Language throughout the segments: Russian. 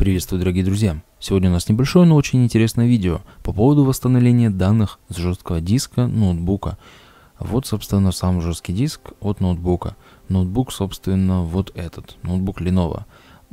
Приветствую, дорогие друзья! Сегодня у нас небольшое, но очень интересное видео по поводу восстановления данных с жесткого диска ноутбука. Вот, собственно, сам жесткий диск от ноутбука. Ноутбук, собственно, вот этот, ноутбук Lenovo.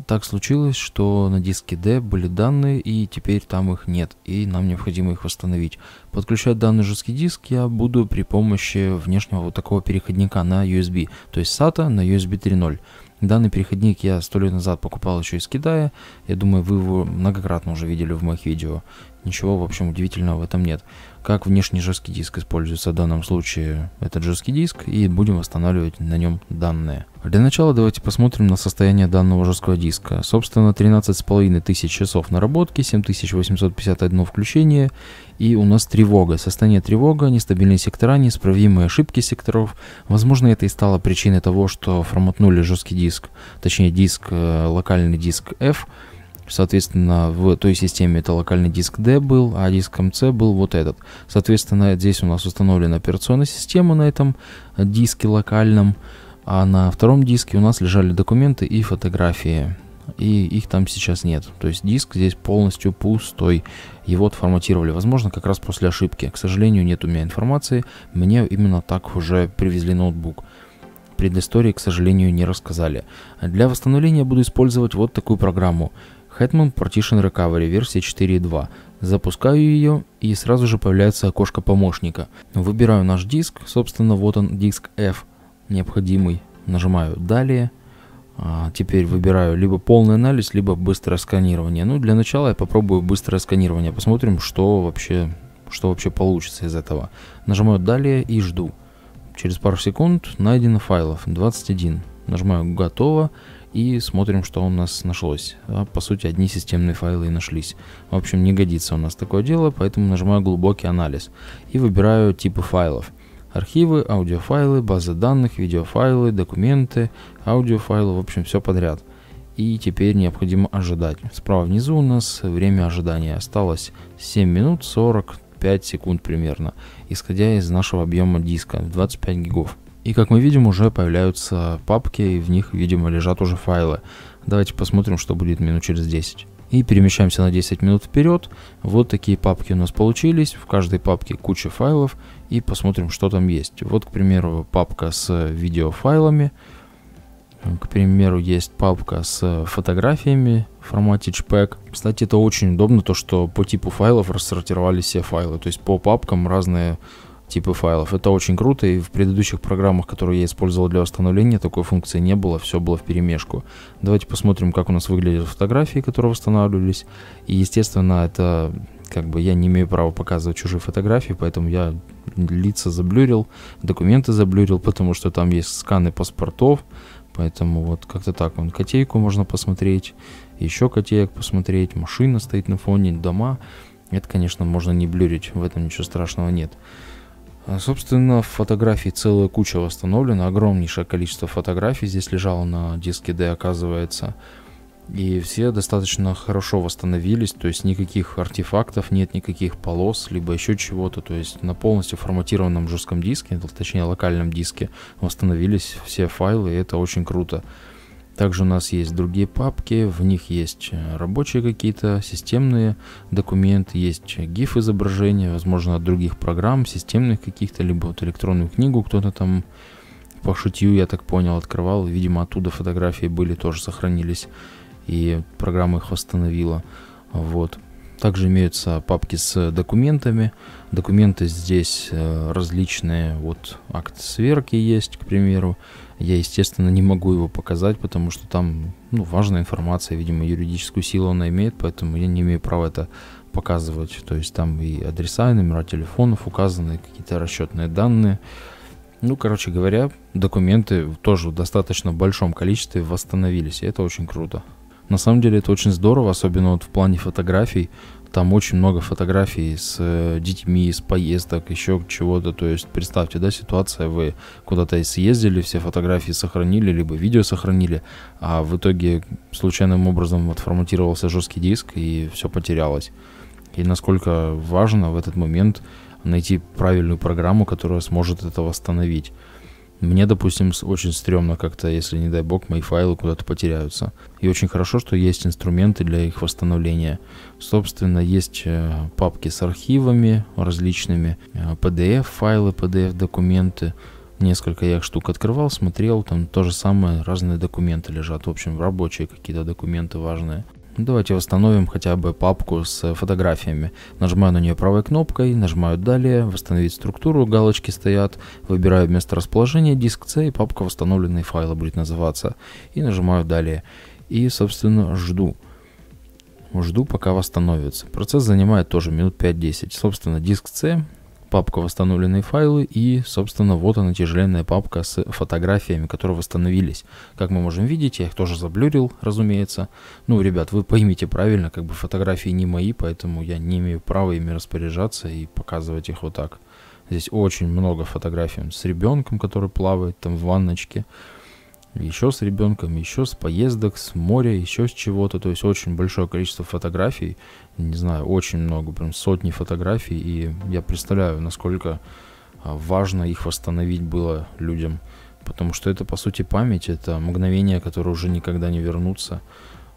Так случилось, что на диске D были данные, и теперь там их нет, и нам необходимо их восстановить. Подключать данный жесткий диск я буду при помощи внешнего вот такого переходника на USB, то есть SATA а на USB 3.0. Данный переходник я сто лет назад покупал еще из Китая. Я думаю, вы его многократно уже видели в моих видео. Ничего, в общем, удивительного в этом нет. Как внешний жесткий диск используется в данном случае этот жесткий диск, и будем восстанавливать на нем данные. Для начала давайте посмотрим на состояние данного жесткого диска. Собственно, 13 с половиной тысяч часов наработки, 7851 включение, и у нас тревога. Состояние тревога, нестабильные сектора, неисправимые ошибки секторов. Возможно, это и стало причиной того, что форматнули жесткий диск, точнее диск, э, локальный диск F, Соответственно, в той системе это локальный диск D был, а диск C был вот этот. Соответственно, здесь у нас установлена операционная система на этом диске локальном, а на втором диске у нас лежали документы и фотографии. И их там сейчас нет. То есть диск здесь полностью пустой. Его отформатировали, возможно, как раз после ошибки. К сожалению, нет у меня информации. Мне именно так уже привезли ноутбук предыстории, к сожалению, не рассказали. Для восстановления буду использовать вот такую программу. Hetman Partition Recovery версия 4.2. Запускаю ее и сразу же появляется окошко помощника. Выбираю наш диск, собственно вот он диск F необходимый. Нажимаю «Далее». А, теперь выбираю либо полный анализ, либо быстрое сканирование. Ну, для начала я попробую быстрое сканирование. Посмотрим, что вообще, что вообще получится из этого. Нажимаю «Далее» и жду. Через пару секунд найдено файлов 21. Нажимаю «Готово» и смотрим, что у нас нашлось. А, по сути, одни системные файлы и нашлись. В общем, не годится у нас такое дело, поэтому нажимаю «Глубокий анализ» и выбираю типы файлов. Архивы, аудиофайлы, базы данных, видеофайлы, документы, аудиофайлы, в общем, все подряд. И теперь необходимо ожидать. Справа внизу у нас время ожидания. Осталось 7 минут 45 секунд примерно, исходя из нашего объема диска в 25 гигов. И как мы видим, уже появляются папки, и в них, видимо, лежат уже файлы. Давайте посмотрим, что будет минут через 10. И перемещаемся на 10 минут вперед. Вот такие папки у нас получились. В каждой папке куча файлов. И посмотрим, что там есть. Вот, к примеру, папка с видеофайлами. К примеру, есть папка с фотографиями в формате JPEG. Кстати, это очень удобно, то что по типу файлов рассортировали все файлы. То есть по папкам разные типы файлов. Это очень круто, и в предыдущих программах, которые я использовал для восстановления, такой функции не было, все было в перемешку. Давайте посмотрим, как у нас выглядят фотографии, которые восстанавливались. И, естественно, это как бы я не имею права показывать чужие фотографии, поэтому я лица заблюрил, документы заблюрил, потому что там есть сканы паспортов, поэтому вот как-то так. Вон котейку можно посмотреть, еще котеек посмотреть, машина стоит на фоне, дома. Это, конечно, можно не блюрить, в этом ничего страшного нет. А, собственно, фотографий целая куча восстановлена, огромнейшее количество фотографий здесь лежало на диске D, оказывается. И все достаточно хорошо восстановились, то есть никаких артефактов, нет никаких полос, либо еще чего-то. То есть на полностью форматированном жестком диске, точнее локальном диске, восстановились все файлы, и это очень круто. Также у нас есть другие папки, в них есть э, рабочие какие-то, системные документы, есть GIF э, изображения, возможно, от других программ, системных каких-то, либо вот электронную книгу кто-то там по шутью, я так понял, открывал. Видимо, оттуда фотографии были, тоже сохранились, и программа их восстановила. Вот. Также имеются папки с документами. Документы здесь э, различные. Вот акт сверки есть, к примеру. Я, естественно, не могу его показать, потому что там ну, важная информация. Видимо, юридическую силу она имеет, поэтому я не имею права это показывать. То есть там и адреса, и номера телефонов указаны, какие-то расчетные данные. Ну, короче говоря, документы тоже в достаточно большом количестве восстановились, и это очень круто. На самом деле это очень здорово, особенно вот в плане фотографий. Там очень много фотографий с э, детьми, с поездок, еще чего-то. То есть представьте, да, ситуация, вы куда-то съездили, все фотографии сохранили, либо видео сохранили, а в итоге случайным образом вот форматировался жесткий диск и все потерялось. И насколько важно в этот момент найти правильную программу, которая сможет это восстановить. Мне, допустим, очень стрёмно как-то, если, не дай бог, мои файлы куда-то потеряются. И очень хорошо, что есть инструменты для их восстановления. Собственно, есть э, папки с архивами различными, э, PDF-файлы, PDF-документы. Несколько я их штук открывал, смотрел, там то же самое, разные документы лежат. В общем, рабочие какие-то документы важные. Ну, давайте восстановим хотя бы папку с фотографиями. Нажимаю на нее правой кнопкой, нажимаю «Далее», «Восстановить структуру», галочки стоят, выбираю место расположения, диск C и папка «Восстановленные файлы» будет называться. И нажимаю «Далее». И, собственно, жду. Жду, пока восстановится. Процесс занимает тоже минут 5-10. Собственно, диск C папка «Восстановленные файлы» и, собственно, вот она тяжеленная папка с фотографиями, которые восстановились. Как мы можем видеть, я их тоже заблюрил, разумеется. Ну, ребят, вы поймите правильно, как бы фотографии не мои, поэтому я не имею права ими распоряжаться и показывать их вот так. Здесь очень много фотографий с ребенком, который плавает там в ванночке еще с ребенком, еще с поездок, с моря, еще с чего-то. То есть очень большое количество фотографий, не знаю, очень много, прям сотни фотографий. И я представляю, насколько а, важно их восстановить было людям. Потому что это, по сути, память, это мгновения, которые уже никогда не вернутся.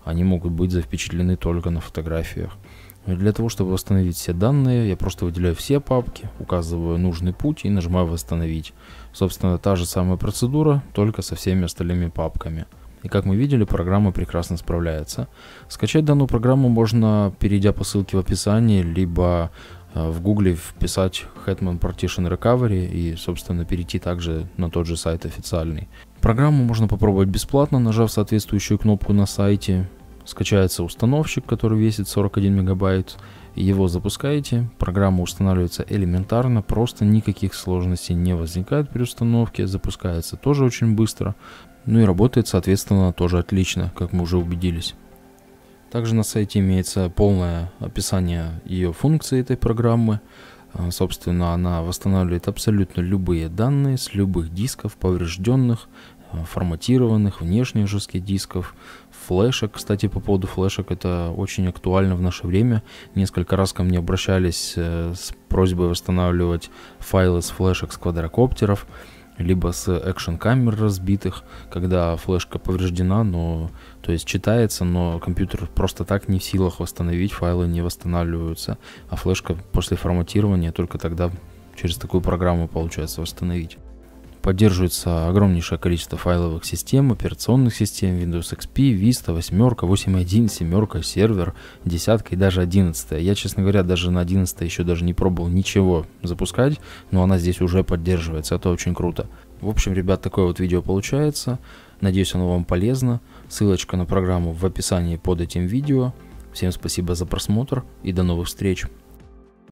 Они могут быть запечатлены только на фотографиях. Для того, чтобы восстановить все данные, я просто выделяю все папки, указываю нужный путь и нажимаю «Восстановить». Собственно, та же самая процедура, только со всеми остальными папками. И как мы видели, программа прекрасно справляется. Скачать данную программу можно, перейдя по ссылке в описании, либо э, в гугле вписать Hetman Partition Recovery и, собственно, перейти также на тот же сайт официальный. Программу можно попробовать бесплатно, нажав соответствующую кнопку на сайте скачается установщик, который весит 41 мегабайт, его запускаете, программа устанавливается элементарно, просто никаких сложностей не возникает при установке, запускается тоже очень быстро, ну и работает соответственно тоже отлично, как мы уже убедились. Также на сайте имеется полное описание ее функций этой программы. А, собственно, она восстанавливает абсолютно любые данные с любых дисков, поврежденных, а, форматированных, внешних жестких дисков, флешек. Кстати, по поводу флешек, это очень актуально в наше время. Несколько раз ко мне обращались э, с просьбой восстанавливать файлы с флешек с квадрокоптеров, либо с экшен камер разбитых, когда флешка повреждена, но то есть читается, но компьютер просто так не в силах восстановить, файлы не восстанавливаются, а флешка после форматирования только тогда через такую программу получается восстановить. Поддерживается огромнейшее количество файловых систем, операционных систем Windows XP, Vista, 8, 8.1, 7, сервер, десятка и даже 11. Я, честно говоря, даже на 11 еще даже не пробовал ничего запускать, но она здесь уже поддерживается, это очень круто. В общем, ребят, такое вот видео получается. Надеюсь, оно вам полезно. Ссылочка на программу в описании под этим видео. Всем спасибо за просмотр и до новых встреч.